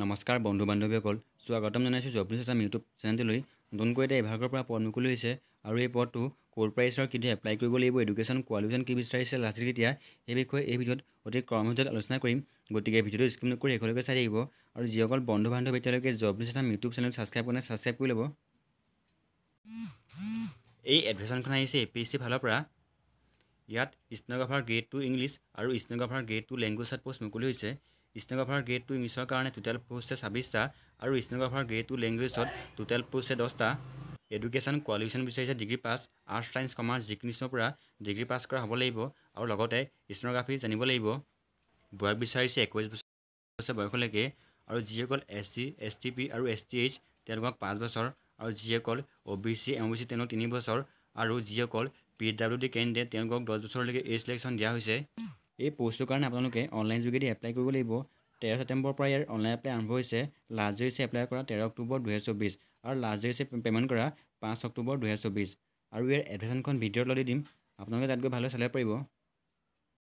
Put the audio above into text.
নমস্কাৰ বন্ধু বান্ধৱীসকল স্বাগতম জনাইছোঁ জবলিছ আছাম ইউটিউব চেনেলটোলৈ নতুনকৈ এতিয়া এভাগৰ পৰা পদ মুকলি হৈছে আৰু এই পদটো ক'ৰ প্ৰাইচৰ কিন্তু এপ্লাই কৰিব লাগিব এডুকেশ্যন কোৱালিফিকেশ্যন কি বিচাৰিছে লাষ্ট কেতিয়া সেই বিষয়ে এই ভিডিঅ'ত অতি কৰ্মসূচীত আলোচনা কৰিম গতিকে ভিডিঅ'টো স্কিপ নকৰি শেষলৈকে চাই থাকিব আৰু যিসকল বন্ধু বান্ধৱী এতিয়ালৈকে job list Assam YouTube channel subscribe কৰি ছাবস্ক্ৰাইব কৰি ল'ব এই এডভেশ্যনখন আহিছে এ পি এছ চি ফালৰ পৰা ইয়াত ষ্টেনগ্ৰাফাৰ গ্ৰেড টু ইংলিছ আৰু ষ্টেনগ্ৰাফাৰ গ্ৰেড টু লেংগুৱেজ ছাট পষ্ট মুকলি হৈছে ষ্টেনগ্ৰাফাৰ গ্ৰেড টু ইংলিছৰ কাৰণে টোটেল পোষ্ট ছাব্বিছটা আৰু ষ্টেনগ্ৰাফাৰ গ্ৰেড টু লেংগুৱেজত টোটেল পোষ্ট দহটা এডুকেশ্যন কোৱালিফিকেশ্যন বিচাৰিছে degree pass arts science commerce জিকনিছৰ পৰা ডিগ্ৰী পাছ কৰা হ'ব লাগিব আৰু লগতে ষ্টেনগ্ৰাফি জানিব লাগিব বয়স বিচাৰিছে একৈছ বছৰ বছৰ বয়সলৈকে আৰু যিসকল S C S T P আৰু এছ টি এইচ তেওঁলোকক পাঁচ বছৰ আৰু যিসকল O B C M B C তেওঁলোক তিনি বছৰ আৰু যিসকল পি ডাব্লিউ ডি কেণ্ডিডেট তেওঁলোকক দহ বছৰলৈকে এই চিলেকশ্যন দিয়া হৈছে এই পোষ্টটোৰ কাৰণে আপোনালোকে অনলাইন যোগেদি এপ্লাই কৰিব লাগিব তেৰ ছেপ্টেম্বৰৰ পৰা ইয়াৰ অনলাইন এপ্লাই আৰম্ভ হৈছে লাষ্ট ডেট হৈছে এপ্লাই কৰা তেৰ অক্টোবৰ দুহেজাৰ চৌব্বিছ আৰু লাষ্ট ডেট হৈছে পে'মেণ্ট কৰা পাঁচ অক্টোবৰ দুহেজাৰ চৌব্বিছ আৰু ইয়াৰ এডভেশ্যনখন ভিডিঅ'ত তলতে দিম আপোনালোকে তাত গৈ ভালদৰে চাই পাৰিব